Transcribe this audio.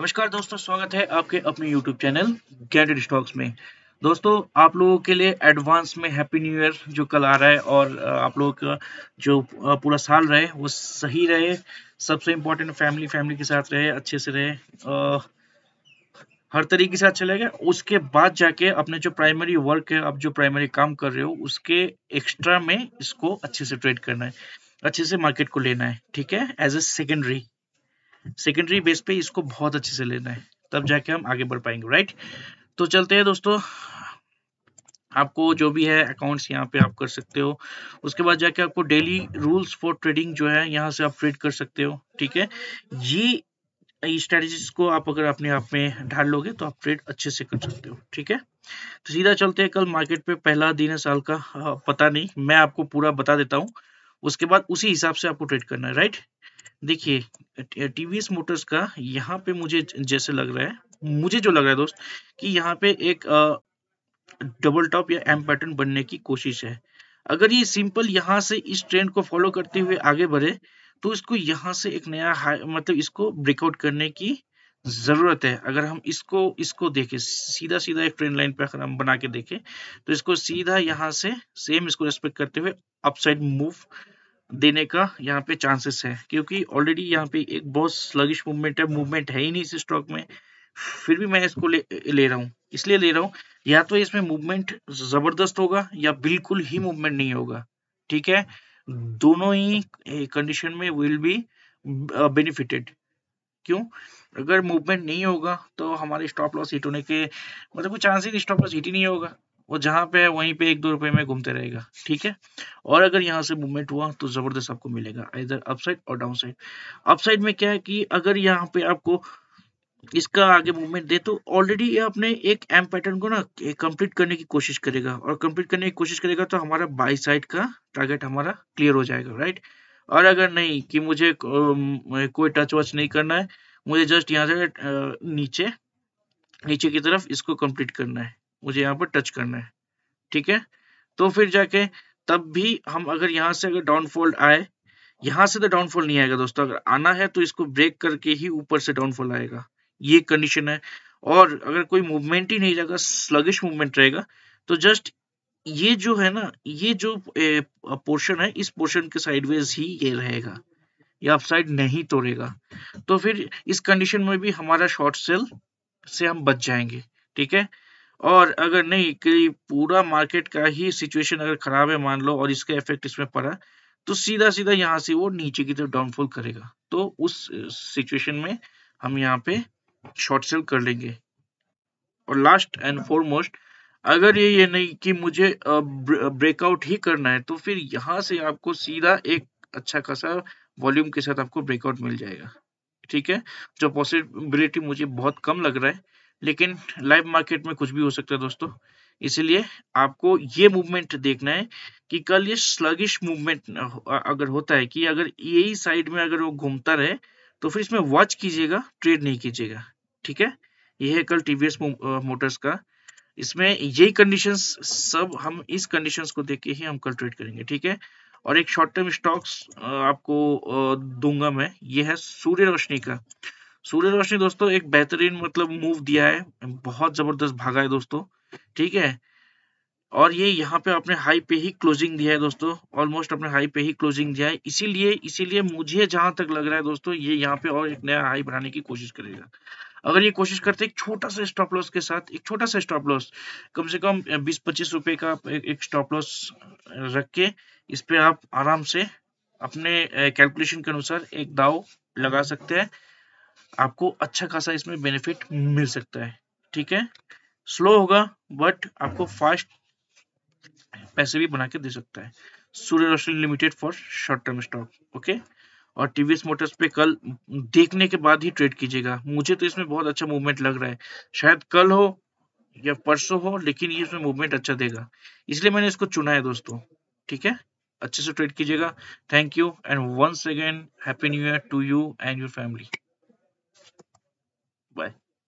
नमस्कार दोस्तों स्वागत है आपके अपने YouTube चैनल गैडेड स्टॉक्स में दोस्तों आप लोगों के लिए एडवांस में हैप्पी न्यू ईयर जो कल आ रहा है और आप लोगों का जो पूरा साल रहे वो सही रहे सबसे इम्पोर्टेंट फैमिली फैमिली के साथ रहे अच्छे से रहे हर तरीके से अच्छा लगे उसके बाद जाके अपने जो प्राइमरी वर्क है आप जो प्राइमरी काम कर रहे हो उसके एक्स्ट्रा में इसको अच्छे से ट्रेड करना है अच्छे से मार्केट को लेना है ठीक है as a secondary secondary base पे इसको बहुत अच्छे से लेना है तब जाके हम आगे बढ़ पाएंगे राइट तो चलते हैं दोस्तों आपको जो भी है अकाउंट्स यहाँ पे आप कर सकते हो उसके बाद जाके आपको डेली रूल्स फॉर ट्रेडिंग जो है यहाँ से आप ट्रेड कर सकते हो ठीक है ये स्ट्रेटजीज को आप अगर अपने आप में ढाल लोगे तो आप ट्रेड अच्छे से कर सकते हो ठीक है तो सीधा चलते हैं कल मार्केट पे पहला दिन है साल का हाँ, पता नहीं मैं आपको पूरा बता देता हूँ उसके बाद उसी हिसाब से आपको ट्रेड करना है राइट देखिए टीवीएस मोटर्स का यहाँ पे मुझे जैसे लग रहा है मुझे जो लग रहा है दोस्त कि यहाँ पे एक डबल टॉप या एम पैटर्न बनने की कोशिश है अगर ये सिंपल यहाँ से इस ट्रेंड को फॉलो करते हुए आगे बढ़े तो इसको यहाँ से एक नया मतलब इसको ब्रेकआउट करने की जरूरत है अगर हम इसको इसको देखें सीधा सीधा एक ट्रेंड लाइन पे अगर हम बना के देखें तो इसको सीधा यहाँ से सेम इसको रेस्पेक्ट करते हुए अपसाइड मूव देने का यहाँ पे चांसेस है क्योंकि ऑलरेडी यहाँ पे एक बहुत स्लगिश मूवमेंट है मूवमेंट है ही नहीं इस स्टॉक में फिर भी मैं इसको ले ले रहा हूँ इसलिए ले रहा हूँ या तो इसमें मूवमेंट जबरदस्त होगा या बिल्कुल ही मूवमेंट नहीं होगा ठीक है दोनों ही कंडीशन में विल बी बेनिफिटेड क्यों अगर मूवमेंट नहीं होगा तो हमारे स्टॉप लॉस हिट होने के मतलब कोई चांस ही स्टॉप लॉस हिट ही नहीं होगा वो जहां पे है वहीं पे एक दो रुपए में घूमते रहेगा ठीक है और अगर यहाँ से मूवमेंट हुआ तो जबरदस्त आपको मिलेगा इधर अपसाइड और डाउन साइड अपसाइड में क्या है कि अगर यहाँ पे आपको इसका आगे मूवमेंट दे तो ऑलरेडी ये अपने एक एम पैटर्न को ना कंप्लीट करने की कोशिश करेगा और कंप्लीट करने की कोशिश करेगा तो हमारा बाई साइड का टारगेट हमारा क्लियर हो जाएगा राइट और अगर नहीं कि मुझे कोई टच वच नहीं करना है मुझे जस्ट यहाँ से नीचे नीचे की तरफ इसको कंप्लीट करना है मुझे यहाँ पर टच करना है ठीक है तो फिर जाके तब भी हम अगर यहाँ से अगर डाउनफॉल्ट आए यहाँ से तो डाउनफॉल नहीं आएगा दोस्तों अगर आना है तो इसको ब्रेक करके ही ऊपर से डाउनफॉल आएगा ये कंडीशन है और अगर कोई मूवमेंट ही नहीं रहेगा स्लगिश मूवमेंट रहेगा तो जस्ट ये जो है ना ये जो पोर्शन है इस पोर्शन के साइडवेज ही ये रहेगा ये अपसाइड नहीं तोड़ेगा तो फिर इस कंडीशन में भी हमारा शॉर्ट सेल से हम बच जाएंगे ठीक है और अगर नहीं कि पूरा मार्केट का ही सिचुएशन अगर खराब है मान लो और इसका इफेक्ट इसमें पड़ा तो सीधा सीधा यहाँ से वो नीचे की तरफ डाउनफॉल करेगा तो उस सिचुएशन में हम यहाँ पे शॉर्ट सेल कर लेंगे और लास्ट एंड फॉरमोस्ट अगर ये ये नहीं कि मुझे ब्रेकआउट ही करना है तो फिर यहाँ से आपको सीधा एक अच्छा खासा वॉल्यूम के साथ आपको ब्रेकआउट मिल जाएगा ठीक है जो पॉसिबिलिटी मुझे बहुत कम लग रहा है लेकिन लाइव मार्केट में कुछ भी हो सकता है दोस्तों इसलिए आपको ये मूवमेंट देखना है कि कल ये स्लगिश मूवमेंट अगर होता है कि अगर यही साइड में अगर वो घूमता रहे तो फिर इसमें वॉच कीजिएगा ट्रेड नहीं कीजिएगा ठीक है ये है कल टीवीएस मोटर्स का इसमें यही कंडीशंस सब हम इस कंडीशंस को देख के ही हम कल ट्रेड करेंगे ठीक है और एक शॉर्ट टर्म स्टॉक्स आपको दूंगा मैं ये है सूर्य रोशनी का सूर्य रोशनी दोस्तों एक बेहतरीन मतलब मूव दिया है बहुत जबरदस्त भागा है दोस्तों ठीक है और ये यहाँ पे अपने हाई पे ही क्लोजिंग दिया है दोस्तों ऑलमोस्ट अपने हाई पे ही क्लोजिंग दिया है इसीलिए इसीलिए मुझे जहां तक लग रहा है दोस्तों ये यहाँ पे और एक नया हाई बनाने की कोशिश करेगा अगर ये कोशिश करते एक छोटा सा स्टॉप लॉस के साथ एक छोटा सा स्टॉप लॉस कम से कम बीस पच्चीस रुपए का एक स्टॉप लॉस रख के इस पे आप आराम से अपने कैलकुलेशन के अनुसार एक दाव लगा सकते हैं आपको अच्छा खासा इसमें बेनिफिट मिल सकता है ठीक है स्लो होगा बट आपको फास्ट पैसे भी बना के दे सकता है Surya Roshni limited for short term stock okay और टीवीएस मोटर्स पे कल देखने के बाद ही ट्रेड कीजिएगा मुझे तो इसमें बहुत अच्छा मूवमेंट लग रहा है शायद कल हो या परसों हो लेकिन ये इसमें मूवमेंट अच्छा देगा इसलिए मैंने इसको चुना है दोस्तों ठीक है अच्छे से ट्रेड कीजिएगा thank you and once again happy new year to you and your family